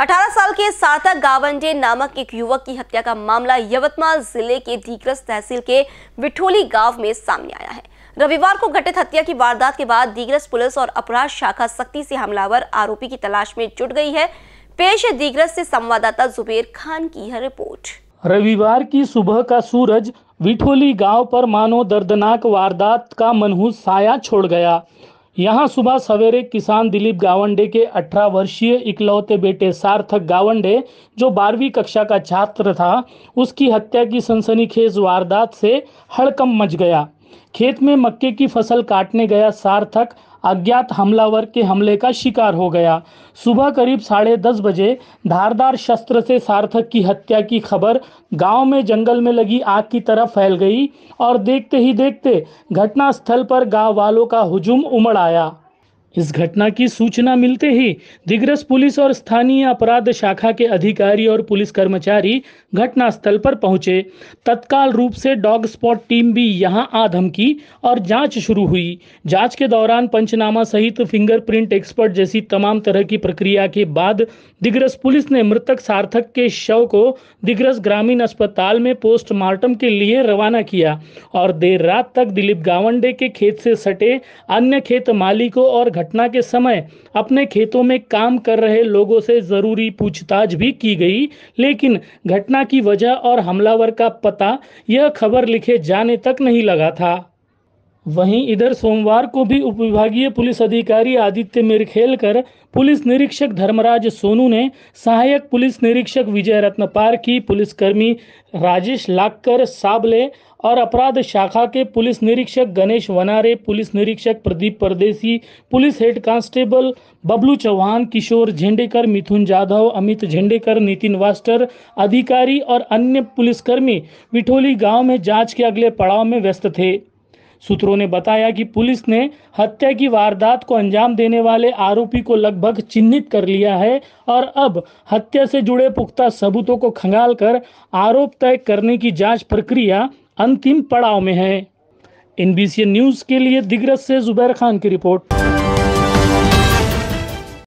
18 साल के सातक गावंडे नामक एक युवक की हत्या का मामला यवतमाल जिले के दीग्रस तहसील के विठोली गांव में सामने आया है रविवार को घटित हत्या की वारदात के बाद दीग्रस पुलिस और अपराध शाखा सख्ती से हमलावर आरोपी की तलाश में जुट गई है पेश दीग्रस से संवाददाता जुबेर खान की है रिपोर्ट रविवार की सुबह का सूरज विठोली गांव पर मानो दर्दनाक वारदात का मनहूस साया छोड़ गया यहां सुबह सवेरे किसान दिलीप गावंडे के 18 वर्षीय इकलौते बेटे सार्थक गावंडे जो बारहवीं कक्षा का छात्र था उसकी हत्या की सनसनीखेज वारदात से हड़कम मच गया खेत में मक्के की फसल काटने गया सार्थक अज्ञात हमलावर के हमले का शिकार हो गया सुबह करीब साढ़े दस बजे धारदार शस्त्र से सार्थक की हत्या की खबर गांव में जंगल में लगी आग की तरह फैल गई और देखते ही देखते घटनास्थल पर गांव वालों का हुजूम उमड़ आया इस घटना की सूचना मिलते ही दिग्रस पुलिस और स्थानीय अपराध शाखा के अधिकारी और पुलिस कर्मचारी घटनास्थल पर पहुंचे तत्काल रूप से डॉग स्पॉट टीम भी यहां आ धमकी और जांच शुरू हुई जांच के दौरान पंचनामा सहित फिंगरप्रिंट एक्सपर्ट जैसी तमाम तरह की प्रक्रिया के बाद दिग्रस पुलिस ने मृतक सार्थक के शव को दिग्रस ग्रामीण अस्पताल में पोस्टमार्टम के लिए रवाना किया और देर रात तक दिलीप गावंडे के खेत से सटे अन्य खेत मालिकों और घटना के समय अपने खेतों में काम कर रहे लोगों से जरूरी पूछताछ भी की गई लेकिन घटना की वजह और हमलावर का पता यह खबर लिखे जाने तक नहीं लगा था वहीं इधर सोमवार को भी उपविभागीय पुलिस अधिकारी आदित्य मिरखेलकर पुलिस निरीक्षक धर्मराज सोनू ने सहायक पुलिस निरीक्षक विजय रत्नपार की पुलिसकर्मी राजेश लाक्कर साबले और अपराध शाखा के पुलिस निरीक्षक गणेश वनारे पुलिस निरीक्षक Pradeep Pardeshi police head constable Bablu Chauhan Kishor Jhendekar Mithun Jadhav Amit Jhendekar Nitin Vastar अधिकारी और अन्य पुलिसकर्मी विठोली गांव में जांच के अगले पड़ाव में व्यस्त थे सूत्रों ने बताया कि पुलिस ने हत्या की वारदात को अंजाम देने वाले आरोपी को लगभग चिन्हित कर लिया है और अब हत्या से जुड़े पुख्ता सबूतों को खंगाल कर आरोप तय करने की जांच प्रक्रिया अंतिम पड़ाव में है एनबीसी न्यूज़ के लिए दिग्रज से जुबैर खान की रिपोर्ट